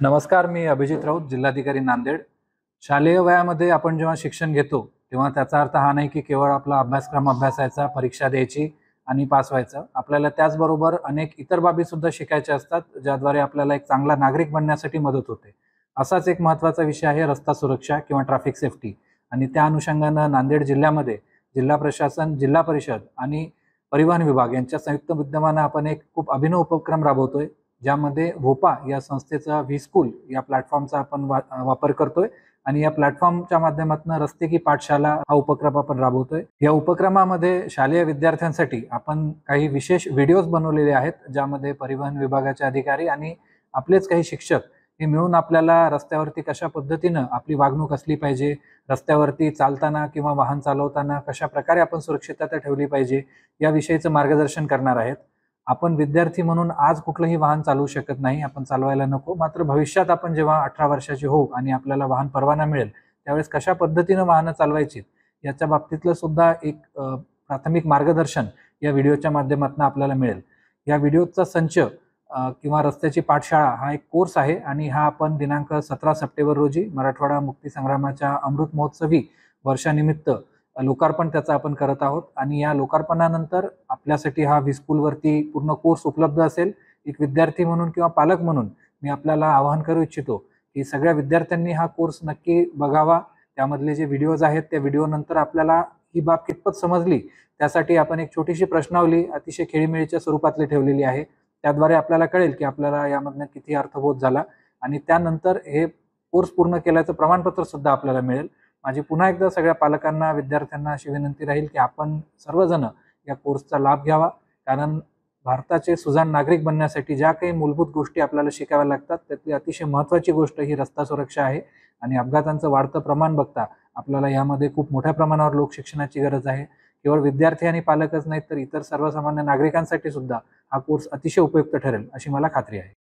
नमस्कार मी अभिजित राऊत जिल्हाधिकारी नांदेड शालेय वयामध्ये आपण जेव्हा शिक्षण घेतो तेव्हा त्याचा अर्थ हा नाही की केवळ आपला अभ्यासक्रम अभ्यासायचा परीक्षा द्यायची आणि पास व्हायचं आपल्याला त्याचबरोबर अनेक इतर बाबीसुद्धा शिकायच्या असतात ज्याद्वारे आपल्याला एक चांगला नागरिक बनण्यासाठी मदत होते असाच एक महत्त्वाचा विषय आहे रस्ता सुरक्षा किंवा ट्रॅफिक सेफ्टी आणि त्या अनुषंगानं नांदेड जिल्ह्यामध्ये जिल्हा प्रशासन जिल्हा परिषद आणि परिवहन विभाग यांच्या संयुक्त विद्यमानं आपण एक खूप अभिनव उपक्रम राबवतोय ज्यामध्ये व्होपा या संस्थेचा व्ही स्कूल या प्लॅटफॉर्मचा आपण वा वापर करतोय आणि या प्लॅटफॉर्मच्या माध्यमातून रस्ते की पाठशाला हा उपक्रम आपण राबवतोय या उपक्रमामध्ये शालेय विद्यार्थ्यांसाठी आपण काही विशेष व्हिडिओज बनवलेले आहेत ज्यामध्ये परिवहन विभागाचे अधिकारी आणि आपलेच काही शिक्षक हे मिळून आपल्याला रस्त्यावरती कशा पद्धतीनं आपली वागणूक असली पाहिजे रस्त्यावरती चालताना किंवा वाहन चालवताना कशा प्रकारे आपण सुरक्षितता ठेवली पाहिजे याविषयीचं मार्गदर्शन करणार आहेत आपण विद्यार्थी म्हणून आज कुठलंही वाहन चालवू शकत नाही आपण चालवायला नको मात्र भविष्यात आपण जेव्हा अठरा वर्षाची होऊ आणि आपल्याला वाहन परवाना मिळेल त्यावेळेस कशा पद्धतीनं वाहनं चालवायची याच्या बाबतीतलं सुद्धा एक प्राथमिक मार्गदर्शन या व्हिडिओच्या माध्यमातून आपल्याला मिळेल या व्हिडिओचा संच किंवा रस्त्याची पाठशाळा हा एक कोर्स आहे आणि हा आपण दिनांक सतरा सप्टेंबर रोजी मराठवाडा मुक्तीसंग्रामाच्या अमृत महोत्सवी वर्षानिमित्त लोकार्पण त्याचं आपण करत आहोत आणि या लोकार्पणानंतर आपल्यासाठी हा विस्कूलवरती पूर्ण कोर्स उपलब्ध असेल एक विद्यार्थी म्हणून किंवा पालक म्हणून मी आपल्याला आवाहन करू इच्छितो की सगळ्या विद्यार्थ्यांनी हा कोर्स नक्की बघावा त्यामधले जे व्हिडिओज आहेत त्या व्हिडिओनंतर आपल्याला ही बाब कितपत समजली त्यासाठी आपण एक छोटीशी प्रश्नावली अतिशय खेळीमेळीच्या स्वरूपातली ठेवलेली आहे त्याद्वारे आपल्याला कळेल की आपल्याला यामधनं किती अर्थबोध झाला आणि त्यानंतर हे कोर्स पूर्ण केल्याचं प्रमाणपत्र सुद्धा आपल्याला मिळेल माझी पुन्हा एकदा सगळ्या पालकांना विद्यार्थ्यांना अशी विनंती राहील की आपण सर्वजण या कोर्सचा लाभ घ्यावा कारण भारताचे सुजाण नागरिक बनण्यासाठी ज्या काही मूलभूत गोष्टी आपल्याला शिकाव्या लागतात त्यातली अतिशय महत्त्वाची गोष्ट ही रस्ता सुरक्षा आहे आणि अपघातांचं वाढतं प्रमाण बघता आपल्याला यामध्ये खूप मोठ्या प्रमाणावर लोकशिक्षणाची गरज आहे केवळ विद्यार्थी आणि पालकच नाहीत तर इतर सर्वसामान्य नागरिकांसाठी सुद्धा हा कोर्स अतिशय उपयुक्त ठरेल अशी मला खात्री आहे